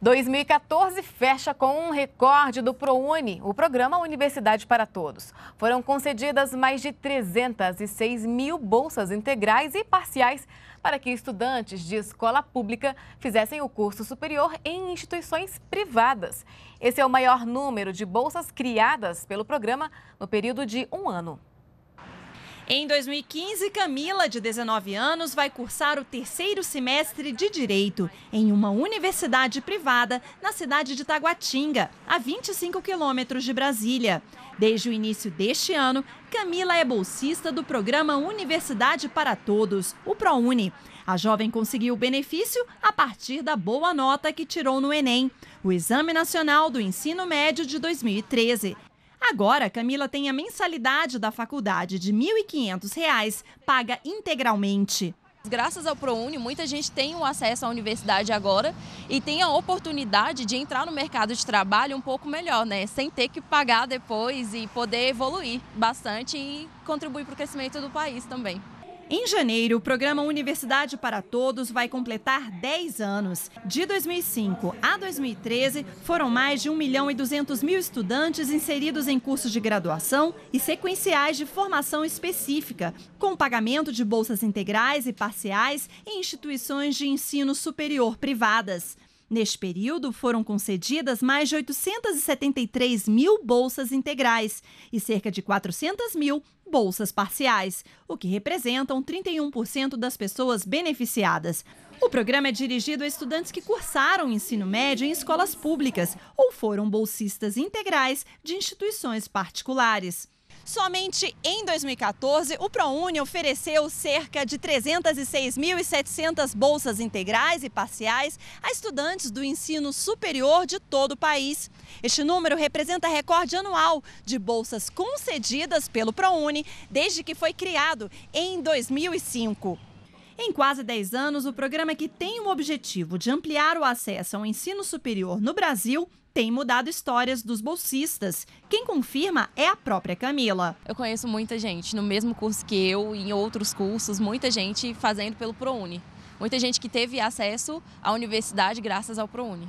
2014 fecha com um recorde do ProUni, o programa Universidade para Todos. Foram concedidas mais de 306 mil bolsas integrais e parciais para que estudantes de escola pública fizessem o curso superior em instituições privadas. Esse é o maior número de bolsas criadas pelo programa no período de um ano. Em 2015, Camila, de 19 anos, vai cursar o terceiro semestre de Direito em uma universidade privada na cidade de Taguatinga, a 25 quilômetros de Brasília. Desde o início deste ano, Camila é bolsista do programa Universidade para Todos, o ProUni. A jovem conseguiu o benefício a partir da boa nota que tirou no Enem, o Exame Nacional do Ensino Médio de 2013. Agora, Camila tem a mensalidade da faculdade de R$ 1.500, paga integralmente. Graças ao ProUni, muita gente tem o acesso à universidade agora e tem a oportunidade de entrar no mercado de trabalho um pouco melhor, né? Sem ter que pagar depois e poder evoluir bastante e contribuir para o crescimento do país também. Em janeiro, o programa Universidade para Todos vai completar 10 anos. De 2005 a 2013, foram mais de 1 milhão e 200 mil estudantes inseridos em cursos de graduação e sequenciais de formação específica, com pagamento de bolsas integrais e parciais em instituições de ensino superior privadas. Neste período, foram concedidas mais de 873 mil bolsas integrais e cerca de 400 mil bolsas parciais, o que representam 31% das pessoas beneficiadas. O programa é dirigido a estudantes que cursaram ensino médio em escolas públicas ou foram bolsistas integrais de instituições particulares. Somente em 2014, o ProUni ofereceu cerca de 306.700 bolsas integrais e parciais a estudantes do ensino superior de todo o país. Este número representa recorde anual de bolsas concedidas pelo ProUni desde que foi criado em 2005. Em quase 10 anos, o programa que tem o objetivo de ampliar o acesso ao ensino superior no Brasil tem mudado histórias dos bolsistas. Quem confirma é a própria Camila. Eu conheço muita gente no mesmo curso que eu, em outros cursos, muita gente fazendo pelo ProUni. Muita gente que teve acesso à universidade graças ao ProUni.